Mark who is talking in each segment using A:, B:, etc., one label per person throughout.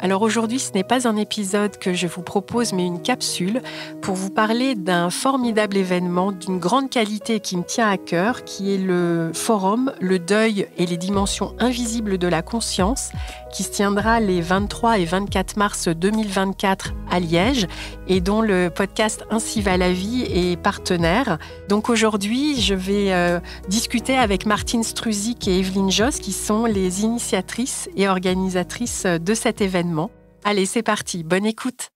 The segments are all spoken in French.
A: Alors aujourd'hui, ce n'est pas un épisode que je vous propose, mais une capsule pour vous parler d'un formidable événement d'une grande qualité qui me tient à cœur, qui est le forum Le deuil et les dimensions invisibles de la conscience, qui se tiendra les 23 et 24 mars 2024 à Liège et dont le podcast Ainsi va la vie est partenaire. Donc aujourd'hui, je vais euh, discuter avec Martine Struzik et Evelyne Joss, qui sont les initiatrices et organisatrices de cet événement. Allez, c'est parti, bonne écoute.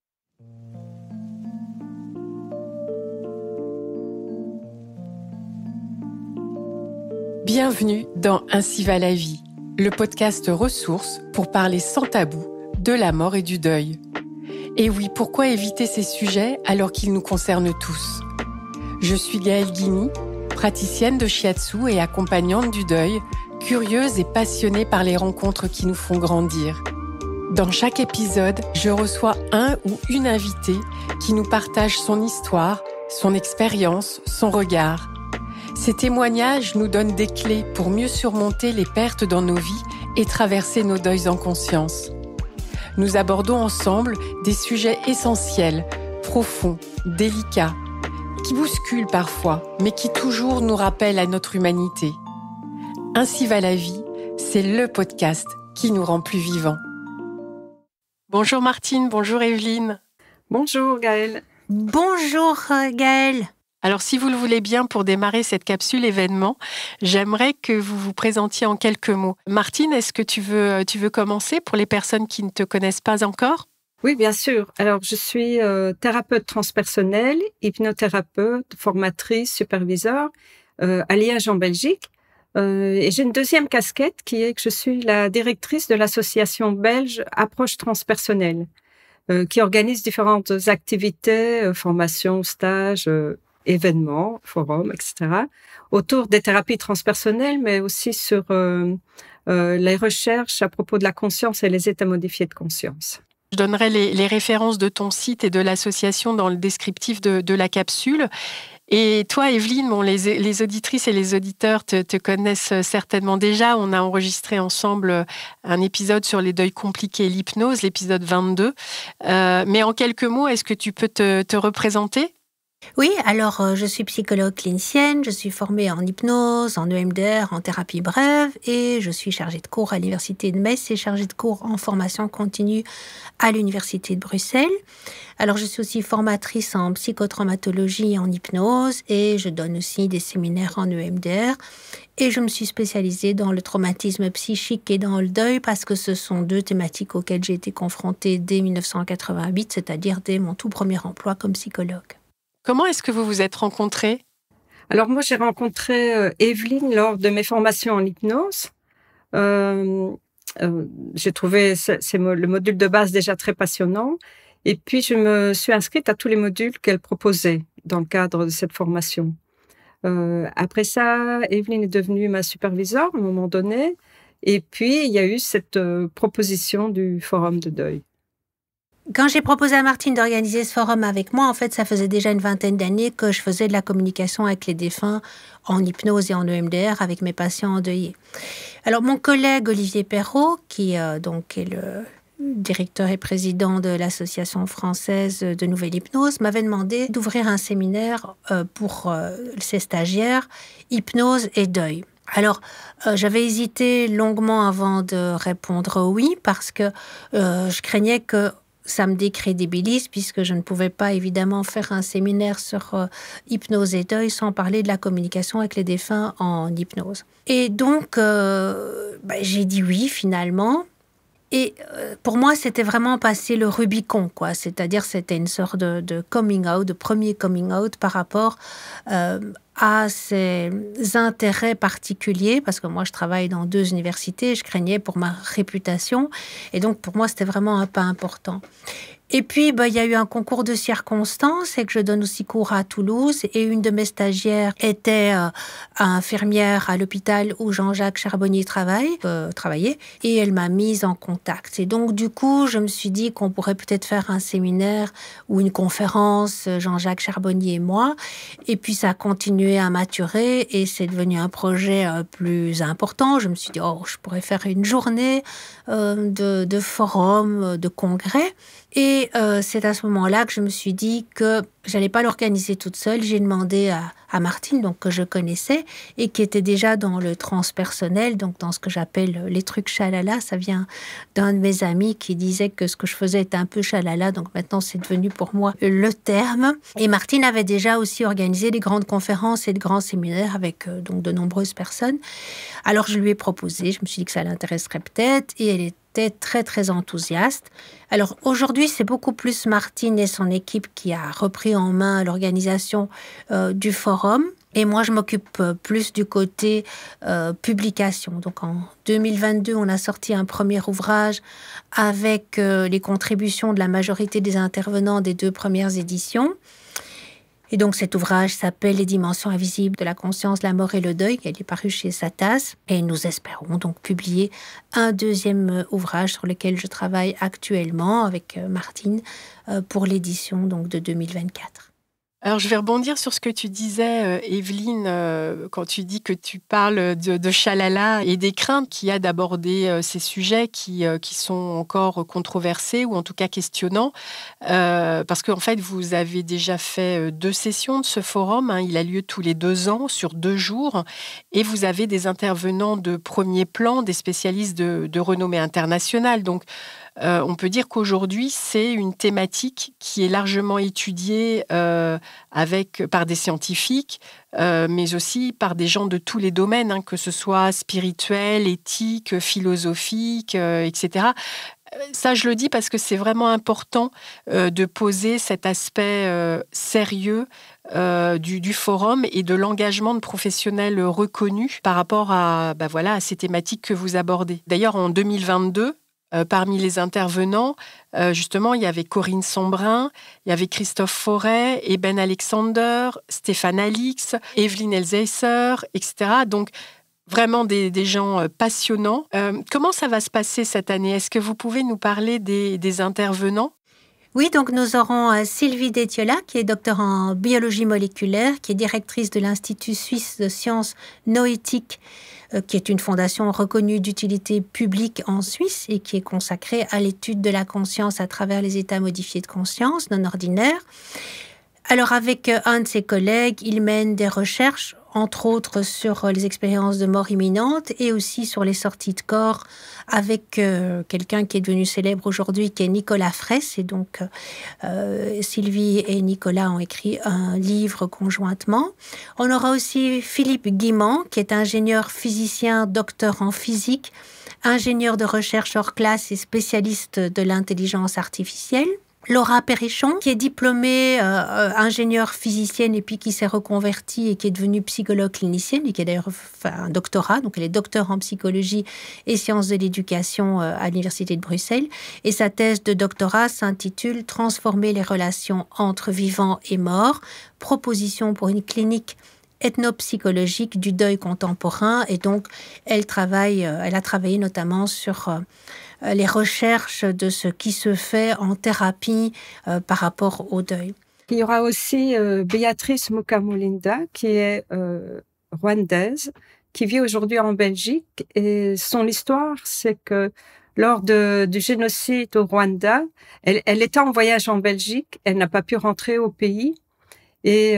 A: Bienvenue dans Ainsi va la vie, le podcast ressources pour parler sans tabou de la mort et du deuil. Et oui, pourquoi éviter ces sujets alors qu'ils nous concernent tous Je suis Gaëlle Guigny, praticienne de shiatsu et accompagnante du deuil, curieuse et passionnée par les rencontres qui nous font grandir. Dans chaque épisode, je reçois un ou une invitée qui nous partage son histoire, son expérience, son regard. Ces témoignages nous donnent des clés pour mieux surmonter les pertes dans nos vies et traverser nos deuils en conscience. Nous abordons ensemble des sujets essentiels, profonds, délicats, qui bousculent parfois, mais qui toujours nous rappellent à notre humanité. Ainsi va la vie, c'est le podcast qui nous rend plus vivants. Bonjour Martine, bonjour Evelyne. Bonjour Gaëlle. Bonjour euh, Gaëlle. Alors si vous le voulez bien, pour démarrer cette capsule événement, j'aimerais que vous vous présentiez en quelques mots. Martine, est-ce que tu veux, euh, tu veux commencer pour les personnes qui ne te
B: connaissent pas encore oui, bien sûr. Alors, je suis euh, thérapeute transpersonnelle, hypnothérapeute, formatrice, superviseur euh, en Belgique. Euh, et j'ai une deuxième casquette qui est que je suis la directrice de l'association belge Approche transpersonnelle, euh, qui organise différentes activités, euh, formations, stages, événements, forums, etc., autour des thérapies transpersonnelles, mais aussi sur les recherches à propos de la conscience et les états modifiés de conscience.
A: Je donnerai les, références de ton site et de l'association dans le descriptif de, de la capsule. Et toi, Evelyne, bon, les, auditrices et les auditeurs te, connaissent certainement déjà. On a enregistré ensemble euh, un épisode sur les deuils compliqués et l'hypnose, l'épisode 22. Euh, mais en quelques mots, est-ce que tu peux te représenter
C: oui, alors euh, je suis psychologue clinicienne, je suis formée en hypnose, en EMDR, en thérapie brève et je suis chargée de cours à l'université de Metz et chargée de cours en formation continue à l'université de Bruxelles. Alors je suis aussi formatrice en psychotraumatologie et en hypnose et je donne aussi des séminaires en EMDR et je me suis spécialisée dans le traumatisme psychique et dans le deuil parce que ce sont deux thématiques auxquelles j'ai été confrontée dès 1988, c'est-à-dire dès mon tout premier emploi comme psychologue.
A: Comment
B: est-ce que vous vous êtes rencontrée Alors moi, j'ai rencontré euh, Evelyne lors de mes formations en hypnose. Euh, euh, j'ai trouvé le module de base déjà très passionnant. Et puis, je me suis inscrite à tous les modules qu'elle proposait dans le cadre de cette formation. après ça, Evelyne est devenue ma superviseure à un moment donné. Et puis, il y a eu cette proposition du forum de deuil.
C: Quand j'ai proposé à Martine d'organiser ce forum avec moi, en fait, ça faisait déjà une vingtaine d'années que je faisais de la communication avec les défunts en hypnose et en EMDR avec mes patients endeuillés. Alors, mon collègue Olivier Perrault, qui euh, donc est le directeur et président de l'Association française de nouvelle hypnose, m'avait demandé d'ouvrir un séminaire euh, pour euh, ses stagiaires, hypnose et deuil. Alors, j'avais hésité longuement avant de répondre oui parce que je craignais que ça me décrédibilise puisque je ne pouvais pas évidemment faire un séminaire sur euh, hypnose et deuil sans parler de la communication avec les défunts en hypnose. Et donc, euh, bah, j'ai dit oui finalement. Et euh, pour moi, c'était vraiment passer le Rubicon, quoi. C'est-à-dire, c'était une sorte de, de, coming out, de premier coming out par rapport à ses intérêts particuliers, parce que moi je travaille dans deux universités, je craignais pour ma réputation, et donc pour moi c'était vraiment un pas important. Et puis, bah, il y a eu un concours de circonstances et que je donne aussi cours à Toulouse. Et une de mes stagiaires était euh, infirmière à l'hôpital où Jean-Jacques Charbonnier travaille, euh, travaillait. Et elle m'a mise en contact. Et donc, du coup, je me suis dit qu'on pourrait peut-être faire un séminaire ou une conférence, Jean-Jacques Charbonnier et moi. Et puis, ça continue à maturer et c'est devenu un projet euh, plus important. Je me suis dit, oh, je pourrais faire une journée euh, de, de, forums, euh, de congrès. Et euh, c'est à ce moment-là que je me suis dit que j'allais pas l'organiser toute seule. J'ai demandé à, à, Martine, donc que je connaissais et qui était déjà dans le transpersonnel, donc dans ce que j'appelle les trucs chalala. Ça vient d'un de mes amis qui disait que ce que je faisais était un peu chalala, donc maintenant c'est devenu pour moi le terme. Et Martine avait déjà aussi organisé des grandes conférences et de grands séminaires avec donc de nombreuses personnes. Alors je lui ai proposé, je me suis dit que ça l'intéresserait peut-être et était très très enthousiaste. Alors aujourd'hui, c'est beaucoup plus Martine et son équipe qui a repris en main l'organisation euh, du forum. Et moi, je m'occupe euh, plus du côté euh, publication. Donc en 2022, on a sorti un premier ouvrage avec les contributions de la majorité des intervenants des deux premières éditions. Et donc cet ouvrage s'appelle Les dimensions invisibles de la conscience, la mort et le deuil. qui est paru chez Satas et nous espérons donc publier un deuxième euh, ouvrage sur lequel je travaille actuellement avec euh, Martine euh, pour l'édition donc de 2024. Alors,
A: je vais rebondir sur ce que tu disais, euh, Evelyne, euh, quand tu dis que tu parles de, chalala et des craintes qu'il y a d'aborder euh, ces sujets qui, qui, sont encore controversés ou en tout cas questionnants. parce qu'en fait, vous avez déjà fait deux sessions de ce forum. Hein. il a lieu tous les deux ans, sur deux jours. Et vous avez des intervenants de premier plan, des spécialistes de, renommée internationale. Donc, euh, on peut dire qu'aujourd'hui, c'est une thématique qui est largement étudiée euh, avec, par des scientifiques, euh, mais aussi par des gens de tous les domaines, hein, que ce soit spirituel, éthique, philosophique, etc. Ça, je le dis parce que c'est vraiment important de poser cet aspect sérieux du, forum et de l'engagement de professionnels reconnus par rapport à, bah voilà, à ces thématiques que vous abordez. D'ailleurs, en 2022, euh, parmi les intervenants, euh, justement, il y avait Corinne Sombrin, il y avait Christophe Forêt, Eben Alexander, Stéphane Alix, Evelyne Elzeiser, etc. Donc, vraiment des, gens euh, passionnants. comment ça va se passer cette année Est-ce que vous pouvez nous parler
C: des, intervenants oui, donc nous aurons Sylvie Detiola, qui est docteur en biologie moléculaire, qui est directrice de l'Institut suisse de sciences noétiques euh, qui est une fondation reconnue d'utilité publique en Suisse et qui est consacrée à l'étude de la conscience à travers les états modifiés de conscience non ordinaires. Alors avec euh, un de ses collègues, il mène des recherches entre autres sur euh, les expériences de mort imminente et aussi sur les sorties de corps avec euh, quelqu'un qui est devenu célèbre aujourd'hui, qui est Nicolas Fraisse. Et donc, euh, Sylvie et Nicolas ont écrit un livre conjointement. On aura aussi Philippe Guimand, qui est ingénieur physicien, docteur en physique, ingénieur de recherche hors classe et spécialiste de l'intelligence artificielle. Laura Perrichon, qui est diplômée euh, euh, ingénieure physicienne et puis qui s'est reconvertie et qui est devenue psychologue clinicienne et qui a d'ailleurs fait un doctorat, donc elle est docteur en psychologie et sciences de l'éducation euh, à l'Université de Bruxelles. Et sa thèse de doctorat s'intitule Transformer les relations entre vivants et morts, proposition pour une clinique ethnopsychologique du deuil contemporain. Et donc, elle travaille, elle a travaillé notamment sur euh, les recherches de ce qui se fait en thérapie euh, par rapport au deuil. Il y aura aussi euh,
B: Béatrice Mukamulinda, qui est rwandaise, qui vit aujourd'hui en Belgique. Et son histoire, c'est que lors du génocide au Rwanda, elle, était en voyage en Belgique, elle n'a pas pu rentrer au pays. Et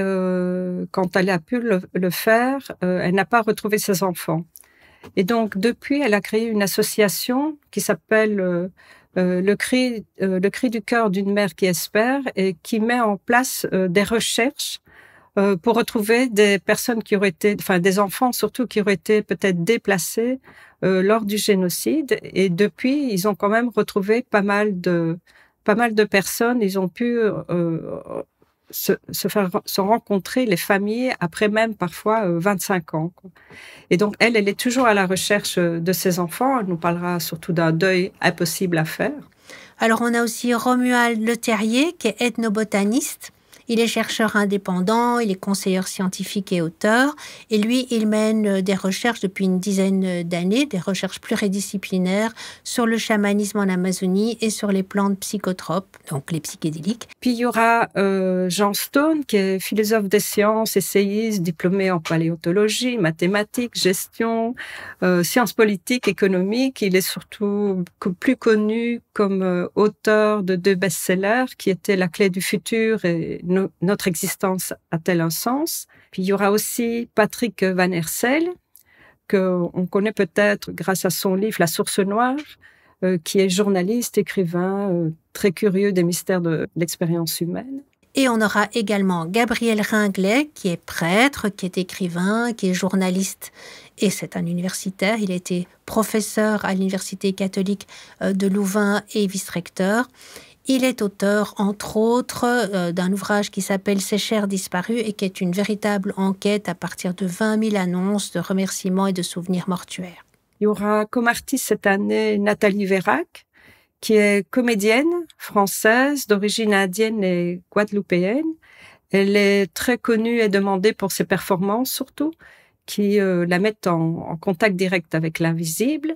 B: quand elle a pu le, faire, elle n'a pas retrouvé ses enfants. Et donc, depuis, elle a créé une association qui s'appelle euh, euh, le, cri, euh, le cri du cœur d'une mère qui espère et qui met en place des recherches pour retrouver des personnes qui auraient été, enfin des enfants surtout qui auraient été peut-être déplacés lors du génocide. Et depuis, ils ont quand même retrouvé pas mal de pas mal de personnes. Ils ont pu se, faire se rencontrer les familles après même parfois 25 euh, ans. Et donc elle, elle est toujours à la recherche euh, de ses enfants. Elle nous parlera surtout d'un deuil impossible à faire.
C: Alors on a aussi Romuald Le Terrier qui est ethnobotaniste il est chercheur indépendant, il est conseiller scientifique et auteur. Et lui, il mène euh, des recherches depuis une dizaine euh, d'années, des recherches pluridisciplinaires sur le chamanisme en Amazonie et sur les plantes psychotropes, donc les psychédéliques. Puis il y aura euh, Jean Stone, qui est
B: philosophe des sciences, essayiste, diplômé en paléontologie, mathématiques, gestion, sciences politiques, économiques. Il est surtout plus connu comme auteur de deux best-sellers qui étaient La clé du futur et notre existence a-t-elle un sens Puis il y aura aussi Patrick Van Hersel, qu'on connaît peut-être grâce à son livre La source noire, euh, qui est journaliste, écrivain, euh, très curieux des mystères de l'expérience humaine.
C: Et on aura également Gabriel Ringlet, qui est prêtre, qui est écrivain, qui est journaliste. Et c'est un universitaire. Il a été professeur à l'Université catholique euh, de Louvain et vice-recteur. Il est auteur, entre autres, euh, d'un ouvrage qui s'appelle Ses chers disparus et qui est une véritable enquête à partir de 20 000 annonces de remerciements et de souvenirs mortuaires. Il y aura comme artiste cette année
B: Nathalie Vérac, qui est comédienne française d'origine indienne et guadeloupéenne. Elle est très connue et demandée pour ses performances surtout, qui euh, la mettent en contact direct avec l'invisible.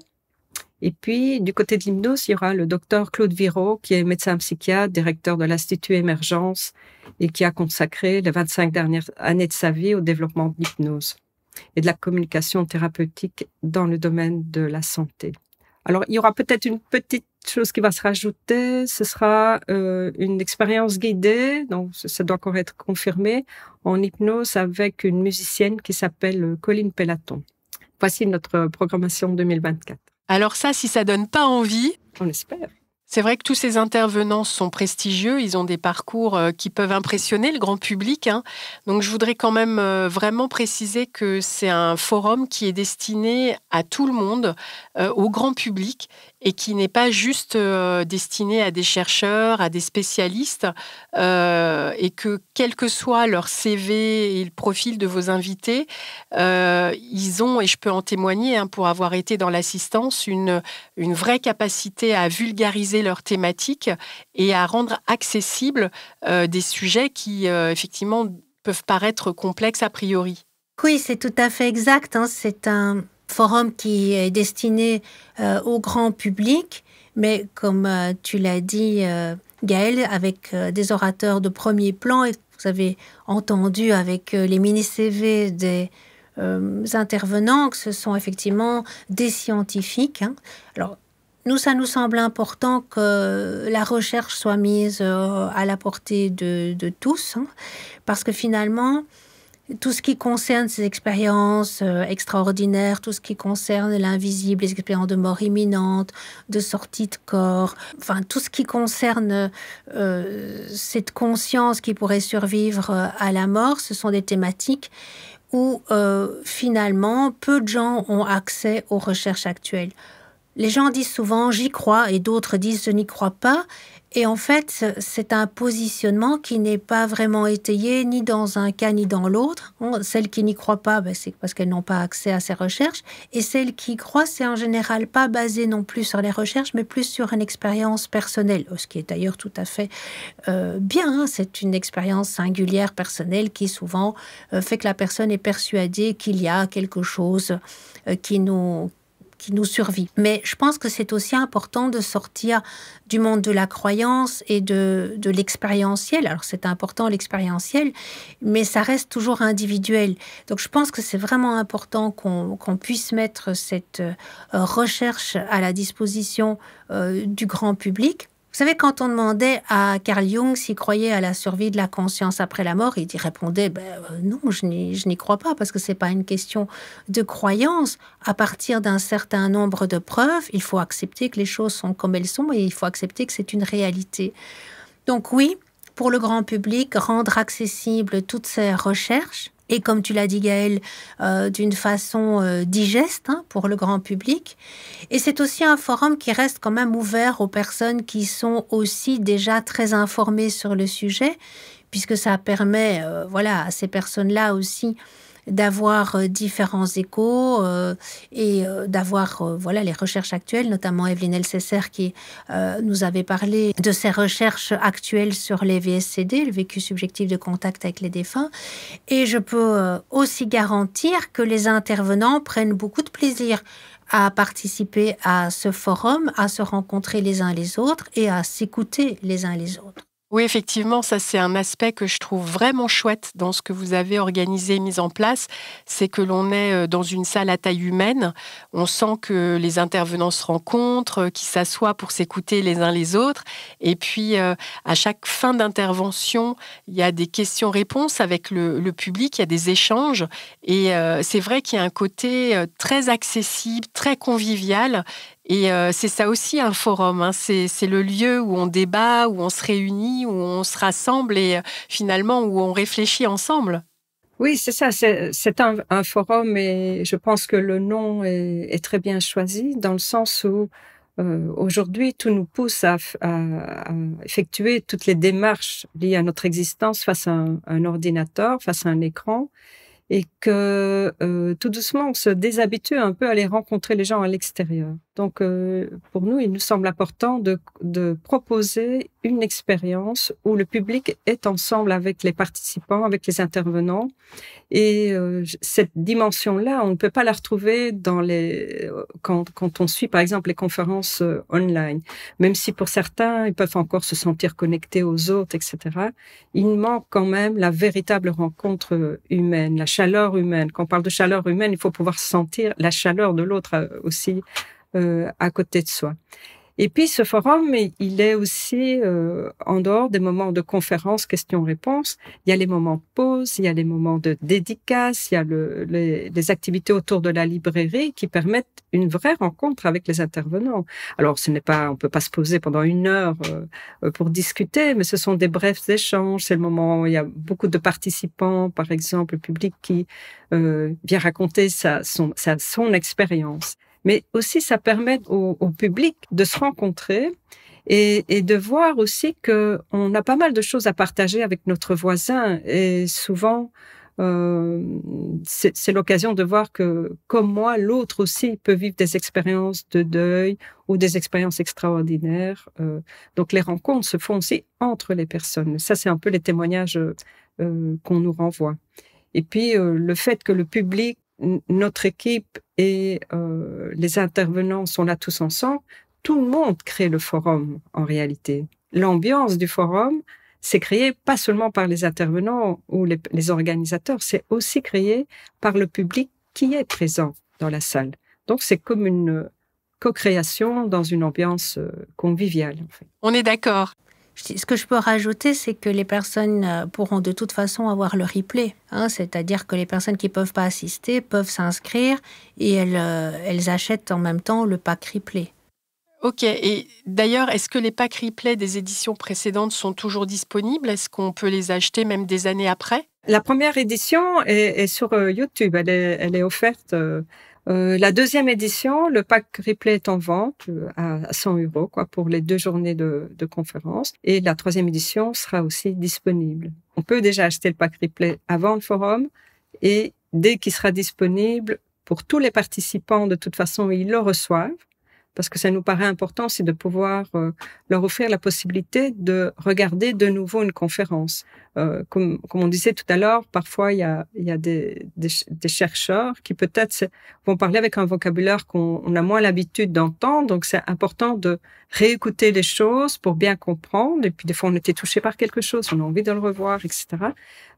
B: Et puis, du côté de l'hypnose, il y aura le docteur Claude Viro, qui est médecin psychiatre, directeur de l'Institut Émergence et qui a consacré les 25 dernières années de sa vie au développement de l'hypnose et de la communication thérapeutique dans le domaine de la santé. Alors, il y aura peut-être une petite chose qui va se rajouter, ce sera euh, une expérience guidée, donc ça doit encore être confirmé, en hypnose avec une musicienne qui s'appelle euh, Colline Pellaton. Voici notre programmation 2024. Alors ça, si ça donne pas envie... On C'est vrai que tous
A: ces intervenants sont prestigieux, ils ont des parcours euh, qui peuvent impressionner le grand public. Hein. Donc je voudrais quand même euh, vraiment préciser que c'est un forum qui est destiné à tout le monde, euh, au grand public, et qui n'est pas juste euh, destiné à des chercheurs, à des spécialistes, euh, et que quel que soit leur CV et le profil de vos invités, euh, ils ont, et je peux en témoigner hein, pour avoir été dans l'assistance, une, une vraie capacité à vulgariser leurs thématiques et à rendre accessibles des sujets qui, effectivement,
C: peuvent paraître complexes a priori. Oui, c'est tout à fait exact. Hein. C'est un forum qui est destiné euh, au grand public, mais comme euh, tu l'as dit, Gaëlle, euh, Gaël, avec des orateurs de premier plan, et vous avez entendu avec les mini-CV des intervenants que ce sont effectivement des scientifiques. Hein. Alors, nous, ça nous semble important que la recherche soit mise à la portée de, tous, hein, parce que finalement, tout ce qui concerne ces expériences euh, extraordinaires, tout ce qui concerne l'invisible, les expériences de mort imminente, de sortie de corps, enfin tout ce qui concerne euh, cette conscience qui pourrait survivre euh, à la mort, ce sont des thématiques où finalement peu de gens ont accès aux recherches actuelles. Les gens disent souvent j'y crois et d'autres disent je n'y crois pas. Et en fait, c'est un positionnement qui n'est pas vraiment étayé ni dans un cas ni dans l'autre. Celles qui n'y croient pas, ben, c'est parce qu'elles n'ont pas accès à ces recherches. Et celles qui croient, c'est en général pas basé non plus sur les recherches, mais plus sur une expérience personnelle, ce qui est d'ailleurs tout à fait euh, bien. Hein. C'est une expérience singulière, personnelle, qui souvent euh, fait que la personne est persuadée qu'il y a quelque chose euh, qui nous, qui nous survit. Mais je pense que c'est aussi important de sortir du monde de la croyance et de, de l'expérientiel. Alors c'est important l'expérientiel, mais ça reste toujours individuel. Donc je pense que c'est vraiment important qu'on puisse mettre cette euh, recherche à la disposition euh, du grand public vous savez, quand on demandait à Carl Jung s'il croyait à la survie de la conscience après la mort, il répondait ben, euh, Non, je n'y crois pas, parce que ce n'est pas une question de croyance. À partir d'un certain nombre de preuves, il faut accepter que les choses sont comme elles sont et il faut accepter que c'est une réalité. Donc, oui, pour le grand public, rendre accessible toutes ces recherches, et comme tu l'as dit Gaël, euh, d'une façon euh, digeste hein, pour le grand public. Et c'est aussi un forum qui reste quand même ouvert aux personnes qui sont aussi déjà très informées sur le sujet, puisque ça permet euh, voilà, à ces personnes-là aussi d'avoir euh, différents échos euh, et euh, d'avoir voilà les recherches actuelles, notamment Evelyne Elsesser qui nous avait parlé de ses recherches actuelles sur les VSCD, le vécu subjectif de contact avec les défunts. Et je peux aussi garantir que les intervenants prennent beaucoup de plaisir à participer à ce forum, à se rencontrer les uns les autres et à s'écouter les uns les autres. Oui, effectivement, ça c'est un aspect que je trouve vraiment chouette dans ce
A: que vous avez organisé et mis en place, c'est que l'on est euh, dans une salle à taille humaine, on sent que les intervenants se rencontrent, euh, qu'ils s'assoient pour s'écouter les uns les autres, et puis euh, à chaque fin d'intervention, il y a des questions-réponses avec le, public, il y a des échanges, et c'est vrai qu'il y a un côté très accessible, très convivial, et euh, c'est ça aussi un forum, hein. c'est le lieu où on débat, où on se réunit, où on se rassemble et euh, finalement où on réfléchit ensemble.
B: Oui, c'est ça, c'est un, un, forum et je pense que le nom est, est très bien choisi dans le sens où euh, aujourd'hui tout nous pousse à, effectuer toutes les démarches liées à notre existence face à un, ordinateur, face à un écran et que euh, tout doucement on se déshabitue un peu à aller rencontrer les gens à l'extérieur. Donc, euh, pour nous, il nous semble important de, de, proposer une expérience où le public est ensemble avec les participants, avec les intervenants. Et euh, cette dimension-là, on ne peut pas la retrouver dans les, euh, quand, quand on suit, par exemple, les conférences online. Même si pour certains, ils peuvent encore se sentir connectés aux autres, etc. Il manque quand même la véritable rencontre humaine, la chaleur humaine. Quand on parle de chaleur humaine, il faut pouvoir sentir la chaleur de l'autre aussi. Euh, à côté de soi. Et puis ce forum, il est aussi euh, en dehors des moments de conférence, questions-réponses. Il y a les moments de pause, il y a les moments de dédicace, il y a le, les, activités autour de la librairie qui permettent une vraie rencontre avec les intervenants. Alors ce n'est pas, on peut pas se poser pendant une heure euh, euh, pour discuter, mais ce sont des brefs échanges. C'est le moment où il y a beaucoup de participants, par exemple, le public qui euh, vient raconter sa, son, sa, son expérience mais aussi ça permet au, public de se rencontrer et, de voir aussi que on a pas mal de choses à partager avec notre voisin et souvent euh, c'est l'occasion de voir que, comme moi, l'autre aussi peut vivre des expériences de deuil ou des expériences extraordinaires. Euh, donc, les rencontres se font aussi entre les personnes. Ça, c'est un peu les témoignages euh, qu'on nous renvoie. Et puis, le fait que le public notre équipe et euh, les intervenants sont là tous ensemble, tout le monde crée le forum en réalité. L'ambiance du forum, c'est créé pas seulement par les intervenants ou les, organisateurs, c'est aussi créé par le public qui est présent dans la salle. Donc c'est comme une co-création dans une ambiance euh, conviviale.
C: On est d'accord. Ce que je peux rajouter, c'est que les personnes euh, pourront de toute façon avoir le replay. Hein. C'est-à-dire que les personnes qui ne peuvent pas assister peuvent s'inscrire et euh, elles, achètent en même temps le pack replay.
A: Ok, et d'ailleurs, est-ce que les packs replay des
B: éditions précédentes sont toujours disponibles Est-ce qu'on peut les acheter même des années après La première édition est, sur euh, YouTube, elle est offerte euh, la deuxième édition, le pack replay est en vente euh, à 100 euros quoi, pour les deux journées de, de conférence. Et la troisième édition sera aussi disponible. On peut déjà acheter le pack replay avant le forum et dès qu'il sera disponible, pour tous les participants, de toute façon, ils le reçoivent parce que ça nous paraît important, c'est de pouvoir euh, leur offrir la possibilité de regarder de nouveau une conférence. Euh, comme, on disait tout à l'heure, parfois il y a, des, des, chercheurs qui peut-être vont parler avec un vocabulaire qu'on a moins l'habitude d'entendre, donc c'est important de réécouter les choses pour bien comprendre, et puis des fois on était touché par quelque chose, on a envie de le revoir, etc.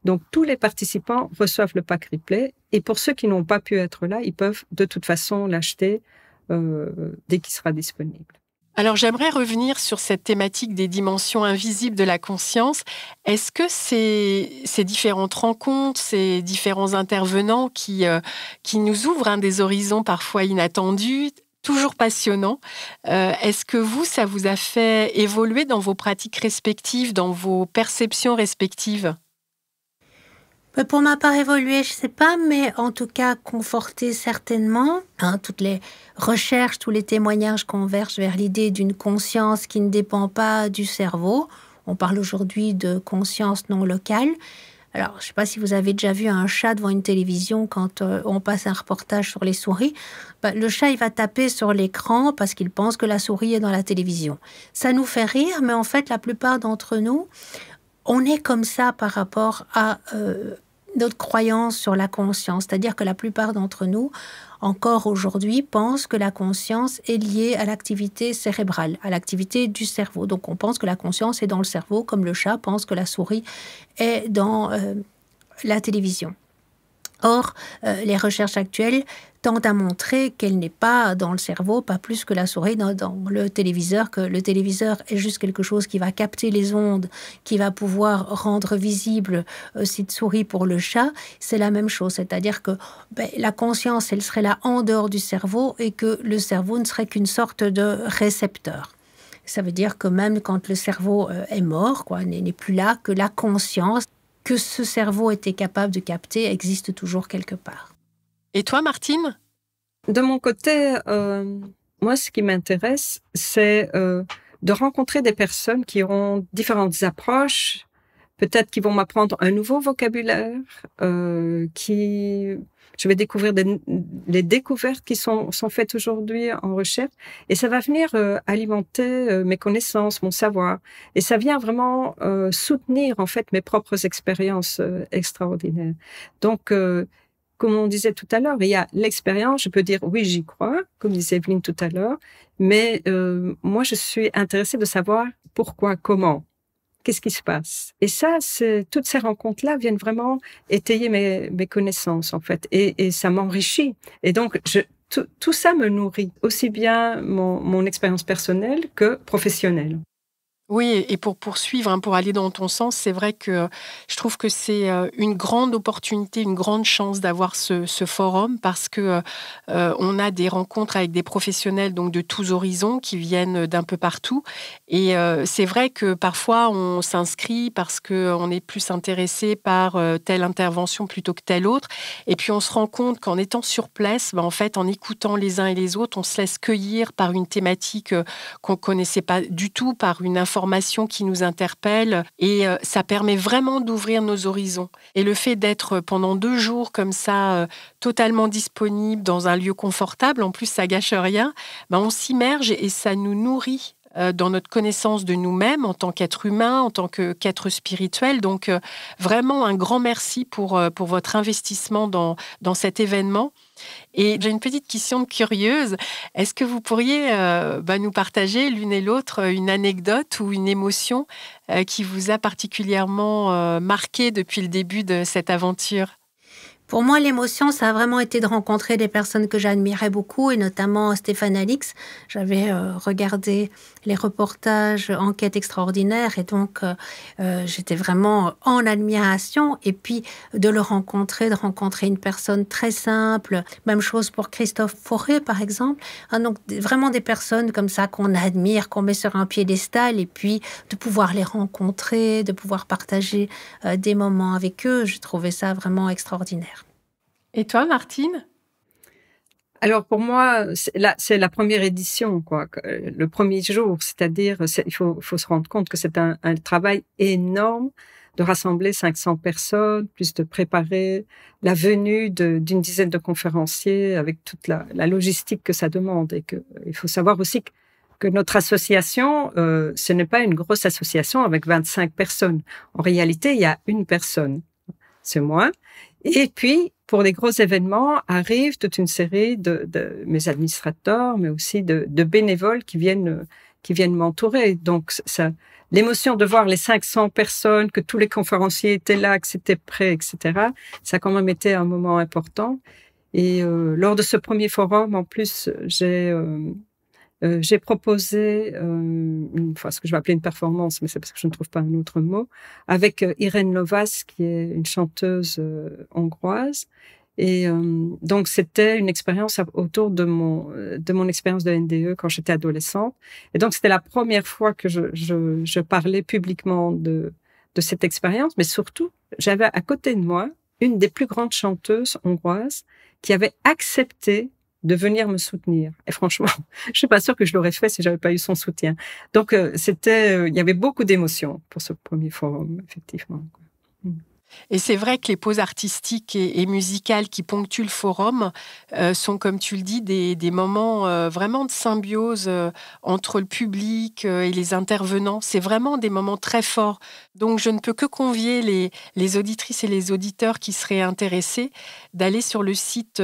B: Donc tous les participants reçoivent le pack replay, et pour ceux qui n'ont pas pu être là, ils peuvent de toute façon l'acheter euh, euh, dès qu'il sera disponible.
A: Alors j'aimerais revenir sur cette thématique des dimensions invisibles de la conscience. Est-ce que ces, ces, différentes rencontres, ces différents intervenants qui, euh, nous ouvrent un hein, des horizons parfois inattendus, toujours passionnants, est-ce que vous, ça vous a fait évoluer dans vos
C: pratiques respectives, dans vos perceptions respectives pour ma part, évoluer, je ne sais pas, mais en tout cas, conforter certainement. Hein, toutes les recherches, tous les témoignages convergent vers l'idée d'une conscience qui ne dépend pas du cerveau. On parle aujourd'hui de conscience non locale. Alors, je ne sais pas si vous avez déjà vu un chat devant une télévision quand euh, on passe un reportage sur les souris. Bah, le chat, il va taper sur l'écran parce qu'il pense que la souris est dans la télévision. Ça nous fait rire, mais en fait, la plupart d'entre nous, on est comme ça par rapport à euh, notre croyance sur la conscience. C'est-à-dire que la plupart d'entre nous, encore aujourd'hui, pensent que la conscience est liée à l'activité cérébrale, à l'activité du cerveau. Donc on pense que la conscience est dans le cerveau, comme le chat pense que la souris est dans euh, la télévision. Or, euh, les recherches actuelles tendent à montrer qu'elle n'est pas dans le cerveau, pas plus que la souris dans, le téléviseur, que le téléviseur est juste quelque chose qui va capter les ondes, qui va pouvoir rendre visible euh, cette souris pour le chat. C'est la même chose, c'est-à-dire que ben, la conscience, elle serait là en dehors du cerveau et que le cerveau ne serait qu'une sorte de récepteur. Ça veut dire que même quand le cerveau euh, est mort, quoi, n'est plus là, que la conscience que ce cerveau était capable de capter existe toujours quelque part.
B: Et toi, Martine De mon côté, euh, moi, ce qui m'intéresse, c'est euh, de rencontrer des personnes qui ont différentes approches, peut-être qui vont m'apprendre un nouveau vocabulaire, euh, qui je vais découvrir des, les découvertes qui sont, faites aujourd'hui en recherche. Et ça va venir euh, alimenter euh, mes connaissances, mon savoir. Et ça vient vraiment euh, soutenir, en fait, mes propres expériences extraordinaires. Donc, comme on disait tout à l'heure, il y a l'expérience, je peux dire oui, j'y crois, comme disait Evelyne tout à l'heure, mais moi, je suis intéressée de savoir pourquoi, comment qu'est-ce qui se passe Et ça, toutes ces rencontres-là viennent vraiment étayer mes, connaissances, en fait, et, ça m'enrichit. Et donc, tout, ça me nourrit, aussi bien mon expérience personnelle que professionnelle.
A: Oui, et pour poursuivre, hein, pour aller dans ton sens, c'est vrai que je trouve que c'est euh, une grande opportunité, une grande chance d'avoir ce, forum parce que euh, on a des rencontres avec des professionnels donc de tous horizons qui viennent d'un peu partout. Et euh, c'est vrai que parfois on s'inscrit parce qu'on est plus intéressé par telle intervention plutôt que telle autre. Et puis on se rend compte qu'en étant sur place, bah, en fait, en écoutant les uns et les autres, on se laisse cueillir par une thématique qu'on connaissait pas du tout, par une information qui nous interpelle et euh, ça permet vraiment d'ouvrir nos horizons. Et le fait d'être pendant deux jours comme ça, euh, totalement disponible dans un lieu confortable, en plus ça gâche rien, ben on s'immerge et ça nous nourrit euh, dans notre connaissance de nous-mêmes en tant qu'être humain, en tant qu'être spirituel. Donc euh, vraiment un grand merci pour, euh, pour votre investissement dans, dans cet événement. Et j'ai une petite question curieuse. Est-ce que vous pourriez bah, nous partager l'une et l'autre une anecdote ou une
C: émotion qui vous a particulièrement marqué depuis le début de cette aventure pour moi, l'émotion, ça a vraiment été de rencontrer des personnes que j'admirais beaucoup, et notamment Stéphane Alix. J'avais regardé les reportages enquêtes extraordinaires. Et donc, euh, euh, j'étais vraiment en admiration. Et puis, de le rencontrer, de rencontrer une personne très simple. Même chose pour Christophe Fauré, par exemple. Ah, donc, vraiment des personnes comme ça qu'on admire, qu'on met sur un piédestal. Et puis, de pouvoir les rencontrer, de pouvoir partager euh, des moments avec eux, je trouvais ça vraiment extraordinaire. Et toi, Martine
B: alors pour moi, c'est la première édition, quoi, euh, le premier jour. C'est-à-dire, il faut, se rendre compte que c'est un, travail énorme de rassembler 500 personnes, plus de préparer la venue d'une dizaine de conférenciers avec toute la, logistique que ça demande. Et qu'il il faut savoir aussi que, notre association, euh, ce n'est pas une grosse association avec 25 personnes. En réalité, il y a une personne c'est moi. Et puis, pour les gros événements, arrive toute une série de, de mes administrateurs, mais aussi de, bénévoles qui viennent, qui viennent m'entourer. Donc, ça, l'émotion de voir les 500 personnes, que tous les conférenciers étaient là, que c'était prêt, etc., ça quand même était un moment important. Et euh, lors de ce premier forum, en plus, j'ai euh, euh, j'ai proposé euh, une, fois ce que je vais appeler une performance, mais c'est parce que je ne trouve pas un autre mot, avec euh, Irène Lovas, qui est une chanteuse hongroise. Et donc, c'était une expérience autour de mon, de mon expérience de NDE quand j'étais adolescente. Et donc, c'était la première fois que je, je, je parlais publiquement de, de cette expérience, mais surtout, j'avais à côté de moi une des plus grandes chanteuses hongroises qui avait accepté de venir me soutenir. Et franchement, je suis pas sûre que je l'aurais fait si j'avais pas eu son soutien. Donc, euh, c'était, euh, il y avait beaucoup d'émotions pour ce premier forum, effectivement.
A: Et c'est vrai que les pauses artistiques et, musicales qui ponctuent le forum euh, sont, comme tu le dis, des, moments euh, vraiment de symbiose euh, entre le public et les intervenants. C'est vraiment des moments très forts. Donc je ne peux que convier les, les auditrices et les auditeurs qui seraient intéressés d'aller sur le site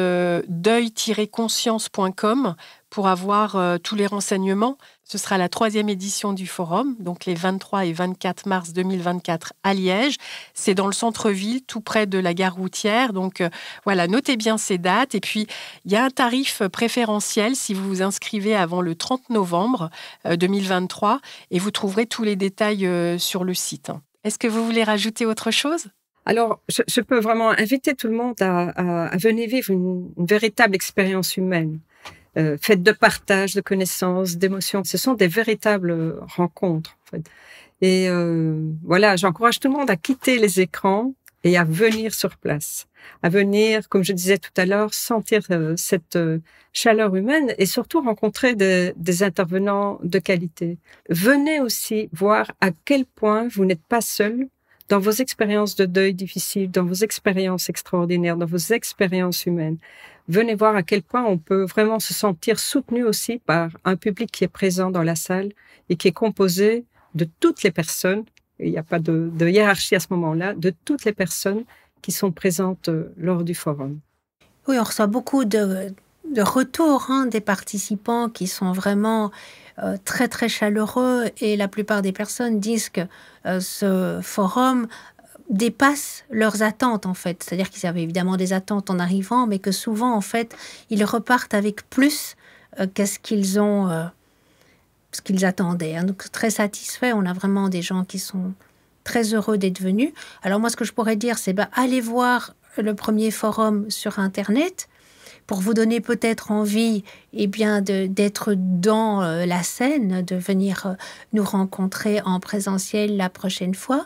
A: deuil-conscience.com pour avoir euh, tous les renseignements. Ce sera la troisième édition du forum, donc les 23 et 24 mars 2024 à Liège. C'est dans le centre-ville, tout près de la gare routière. Donc euh, voilà, notez bien ces dates. Et puis, il y a un tarif préférentiel si vous vous inscrivez avant le 30 novembre 2023 euh, et vous trouverez tous les détails
B: sur le site. Est-ce que vous voulez rajouter autre chose alors, je, peux vraiment inviter tout le monde à, venir vivre une véritable expérience humaine euh, faites de partage, de connaissances, d'émotions. Ce sont des véritables euh, rencontres. Et euh, voilà, j'encourage tout le monde à quitter les écrans et à venir sur place, à venir, comme je disais tout à l'heure, sentir euh, cette chaleur humaine et surtout rencontrer des, intervenants de qualité. Venez aussi voir à quel point vous n'êtes pas seul dans vos expériences de deuil difficiles, dans vos expériences extraordinaires, dans vos expériences humaines. Venez voir à quel point on peut vraiment se sentir soutenu aussi par un public qui est présent dans la salle et qui est composé de toutes les personnes, il n'y a pas de, hiérarchie à ce moment-là, de toutes les personnes qui sont présentes euh, lors du forum.
C: Oui, on reçoit beaucoup de, retours hein, des participants qui sont vraiment euh, très très chaleureux et la plupart des personnes disent que euh, ce forum dépassent leurs attentes en fait. C'est-à-dire qu'ils avaient évidemment des attentes en arrivant, mais que souvent en fait ils repartent avec plus euh, qu'est-ce qu'ils ont, euh, ce qu'ils attendaient. Hein. Donc très satisfaits, on a vraiment des gens qui sont très heureux d'être venus. Alors moi ce que je pourrais dire c'est bah, allez voir le premier forum sur internet pour vous donner peut-être envie eh bien d'être dans euh, la scène, de venir euh, nous rencontrer en présentiel la prochaine fois.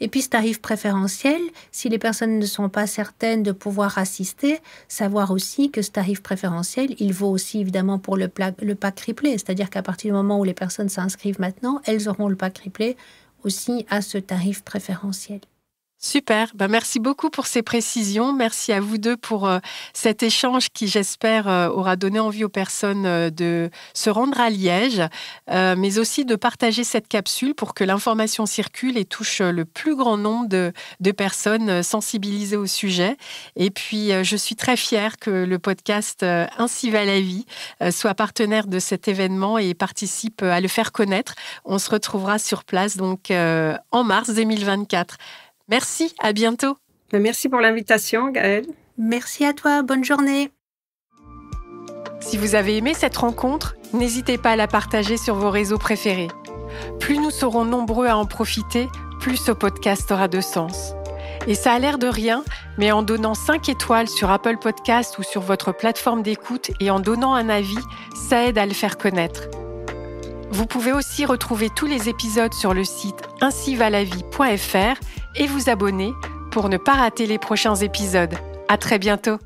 C: Et puis ce tarif préférentiel, si les personnes ne sont pas certaines de pouvoir assister, savoir aussi que ce tarif préférentiel, il vaut aussi évidemment pour le, le pack triplé, c'est-à-dire qu'à partir du moment où les personnes s'inscrivent maintenant, elles auront le pack triplé aussi à ce tarif préférentiel.
A: Super, ben, merci beaucoup pour ces précisions. Merci à vous deux pour euh, cet échange qui, j'espère, euh, aura donné envie aux personnes euh, de se rendre à Liège, mais aussi de partager cette capsule pour que l'information circule et touche le plus grand nombre de, de personnes sensibilisées au sujet. Et puis, je suis très fière que le podcast Ainsi va la vie soit partenaire de cet événement et participe à le faire connaître. On se retrouvera sur place donc en mars 2024. Merci, à bientôt. Ben, merci pour l'invitation, Gaëlle. Merci à toi, bonne journée. Si vous avez aimé cette rencontre, n'hésitez pas à la partager sur vos réseaux préférés. Plus nous serons nombreux à en profiter, plus ce podcast aura de sens. Et ça a l'air de rien, mais en donnant 5 étoiles sur Apple Podcast ou sur votre plateforme d'écoute et en donnant un avis, ça aide à le faire connaître. Vous pouvez aussi retrouver tous les épisodes sur le site ainsivalavie.fr et vous abonner pour ne pas rater les prochains épisodes. À très bientôt!